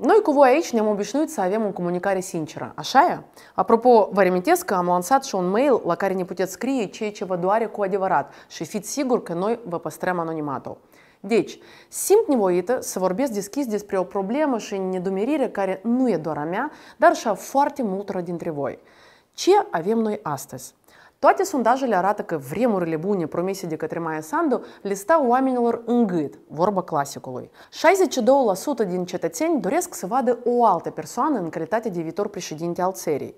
Noi cu voi aici ne-am obișnuit să avem o comunicare sinceră, așa e? Apropo, vă reamintesc că am lansat și un mail la care ne puteți scrie ceea ce vă doare cu adevărat și fiți sigur că noi vă păstrăm anonimatul. Deci, simt nevoită să vorbesc deschis despre o problemă și nedumerire care nu e doar a mea, dar și a foarte multor dintre voi. Ce avem noi astăzi? Toate sondajele arată că vremurile bune promise de către Maia Sandu le stau oamenilor în gât, vorba clasicului. 62% din cetățeni doresc să vadă o altă persoană în calitate de viitor președinte al țării.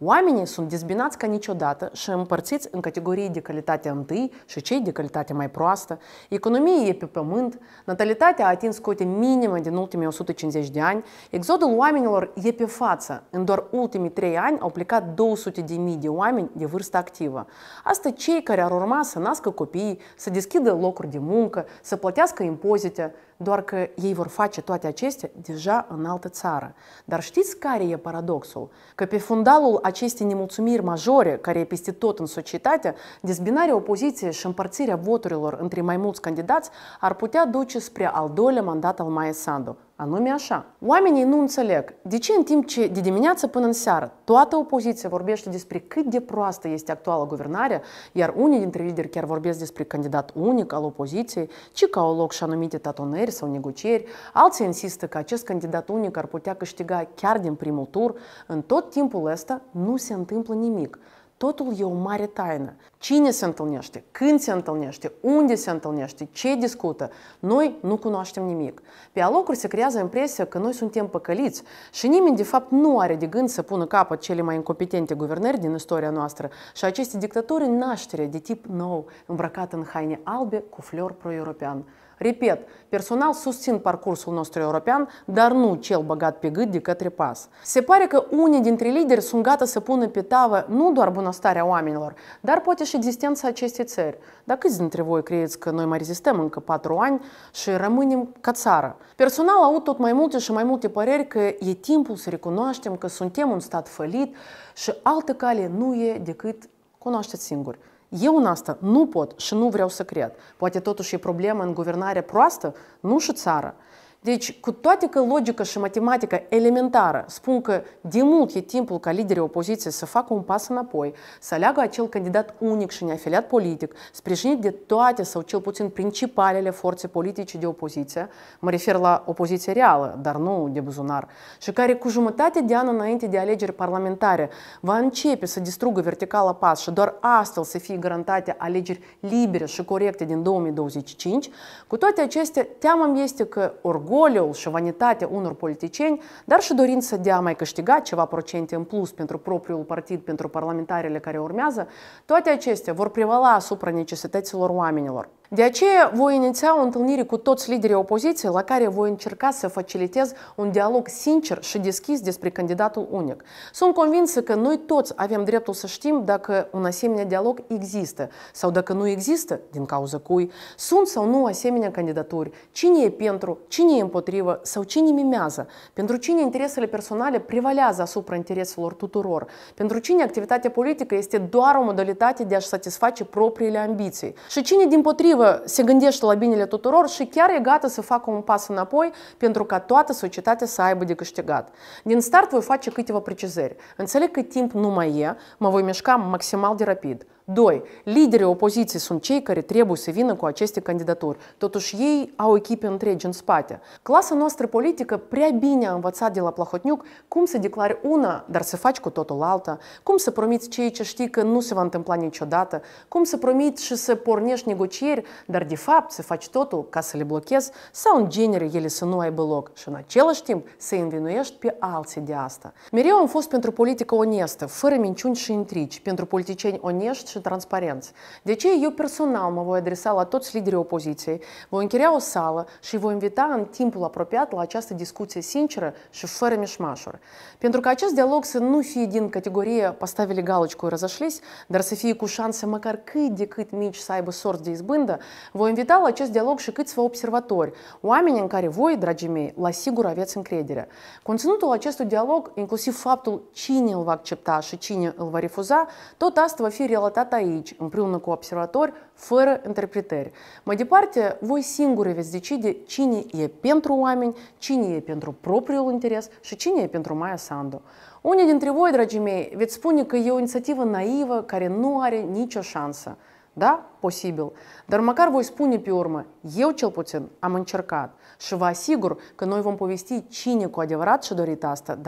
Oamenii sunt dezbinați ca niciodată și împărțiți în categorii de calitate întâi și cei de calitate mai proastă. Economia e pe pământ, natalitatea a atins cote minime din ultimii 150 de ani, exodul oamenilor e pe față. În doar ultimii 3 ani au plecat 200 de mii de oameni de vârstă activă. Asta cei care ar urma să nască copii, să deschidă locuri de muncă, să plătească impozite, doar că ei vor face toate acestea deja în altă țară. Dar știți care e paradoxul? Că pe fundalul acestei nemulțumiri majore, care e peste tot în societate, dezbinarea opoziției și împărțirea voturilor între mai mulți candidați ar putea duce spre al doilea mandat al Maia Sandu, anume așa. Oamenii nu înțeleg de ce în timp ce de dimineață până în seară toată opoziția vorbește despre cât de proastă este actuala guvernare, iar unii dintre lideri chiar vorbesc despre candidat unic al opoziției, ci ca au loc și anumite tatonări sau negocieri, alții insistă că acest candidat unic ar putea câștiga chiar din primul tur, în tot timpul ăsta nu se întâmplă nimic. Totul e o mare taină. Cine se întâlnește, când se întâlnește, unde se întâlnește, ce discută, noi nu cunoaștem nimic. Pe alocuri se creează impresia că noi suntem păcăliți și nimeni de fapt nu are de gând să pună capăt cele mai incompetente guvernări din istoria noastră și aceste dictaturi naștere de tip nou, îmbrăcat în haine albe cu flori pro-european. Repet, personal susțin parcursul nostru european, dar nu cel bogat pe gât de către pas. Se pare că unii dintre lideri sunt gata să pună pe tavă nu doar bunăstarea oamenilor, dar poate și existența acestei țări. Dar câți dintre voi credeți că noi mai rezistăm încă patru ani și rămânem ca țară? Personal aud tot mai multe și mai multe păreri că e timpul să recunoaștem că suntem un stat fălit și altă cale nu e decât cunoașteți singuri. Eu în asta nu pot și nu vreau să cred. Poate totuși e problemă în guvernare proastă, nu și țară, deci, cu toate că logica și matematica elementară spun că de mult e timpul ca liderii opoziției să facă un pas înapoi, să aleagă acel candidat unic și neafiliat politic, sprijinit de toate sau cel puțin principalele forțe politice de opoziție, mă refer la opoziție reală, dar nu de buzunar, și care cu jumătate de an înainte de alegeri parlamentare va începe să distrugă verticala PAS și doar astfel să fie garantate alegeri libere și corecte din 2025, cu toate acestea, teama este că org golul și vanitatea unor politicieni, dar și dorința de a mai câștigat ceva procente în plus pentru propriul partid, pentru parlamentarele care urmează, toate acestea vor prevala asupra necesităților oamenilor. De aceea voi iniția o întâlnire cu toți liderii opoziției la care voi încerca să facilitez un dialog sincer și deschis despre candidatul unic. Sunt convinsă că noi toți avem dreptul să știm dacă un asemenea dialog există sau dacă nu există, din cauza cui, sunt sau nu asemenea candidaturi, cine e pentru, cine e împotrivă sau cine mimează, pentru cine interesele personale prevalează asupra intereselor tuturor, pentru cine activitatea politică este doar o modalitate de a-și satisface propriile ambiții și cine din potrivă efectiv se gândește la binele tuturor și chiar e gata să facă un pas înapoi pentru ca toată societatea să aibă de câștigat. Din start voi face câteva precizări. Înțeleg că timp nu mai e, mă voi mișca maximal de rapid. Doi, liderii opoziției sunt cei care trebuie să vină cu aceste candidaturi. Totuși ei au echipe întregi în spate. Clasa noastră politică prea bine a învățat de la Plahotniuc cum să declare una, dar să faci cu totul alta, cum să promiți cei ce știi că nu se va întâmpla niciodată, cum să promiți și să pornești negocieri, dar de fapt să faci totul ca să le blochezi sau în genere ele să nu aibă loc și în același timp să învinuiești pe alții de asta. Mereu am fost pentru politică onestă, fără minciuni și intrigi, pentru politicieni onești și transparenți. De ce eu personal mă voi adresa la toți liderii opoziției, voi închiria o sală și voi invita în timpul apropiat la această discuție sinceră și fără mișmașuri. Pentru că acest dialog să nu fie din categorie поставили галочку и разошлись, dar să fie cu șanse măcar cât de cât mici să aibă sorți de izbândă, voi invita la acest dialog și câțiva observatori, oameni în care voi, dragii mei, la sigur aveți încredere. Conținutul acestui dialog, inclusiv faptul cine îl va accepta și cine îl va refuza, tot asta va fi relatat arăta aici, împreună cu observatori, fără interpretări. Mai departe, voi singuri veți decide cine e pentru oameni, cine e pentru propriul interes și cine e pentru Maia Sandu. Unii dintre voi, dragii mei, veți spune că e o inițiativă naivă care nu are nicio șansă. да, posibil, Дармакар măcar voi spune pe urmă, eu cel puțin am încercat și vă asigur că noi vom povesti cine cu adevărat și dorit asta,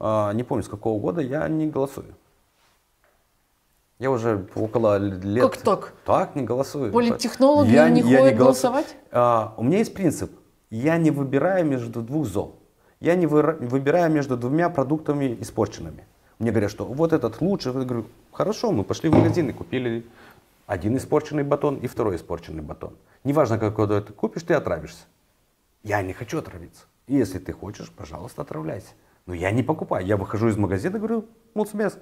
А, не помню, с какого года я не голосую. Я уже около лет... Как так? Так, не голосую. Политтехнологи не я ходят не голосовать? А, у меня есть принцип. Я не выбираю между двух зол. Я не вы... выбираю между двумя продуктами испорченными. Мне говорят, что вот этот лучше. Я говорю, хорошо, мы пошли в магазин и купили один испорченный батон и второй испорченный батон. Неважно, какой ты это купишь, ты отравишься. Я не хочу отравиться. Если ты хочешь, пожалуйста, отравляйся. Но я не покупаю. Я выхожу из магазина и говорю, муцбес.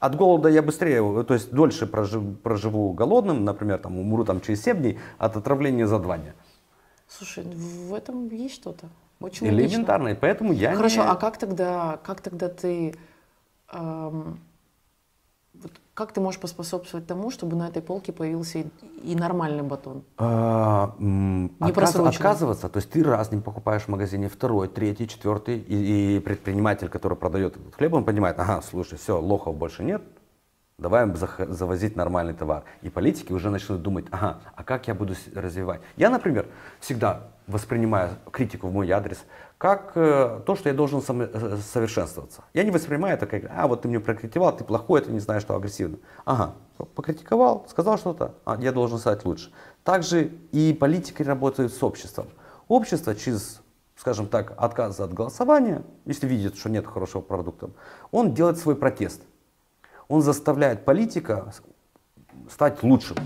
От голода я быстрее, то есть дольше проживу, проживу голодным, например, там умру там через 7 дней от отравления за 2 дня. Слушай, в этом есть что-то. Очень Элементарно, и поэтому я Хорошо, не... а как тогда, как тогда ты вот как ты можешь поспособствовать тому, чтобы на этой полке появился и, и нормальный батон? А, не Отказ, отказываться, то есть ты раз не покупаешь в магазине, второй, третий, четвертый, и, и предприниматель, который продает этот хлеб, он понимает, ага, слушай, все, лохов больше нет, давай завозить нормальный товар. И политики уже начнут думать, ага, а как я буду развивать? Я, например, всегда воспринимаю критику в мой адрес как э, то, что я должен э, совершенствоваться. Я не воспринимаю это как, а вот ты мне прокритиковал, ты плохой, ты не знаешь, что агрессивно. Ага, покритиковал, сказал что-то, а я должен стать лучше. Также и политики работают с обществом. Общество через скажем так, отказ от голосования, если видит, что нет хорошего продукта, он делает свой протест он заставляет политика стать лучшим.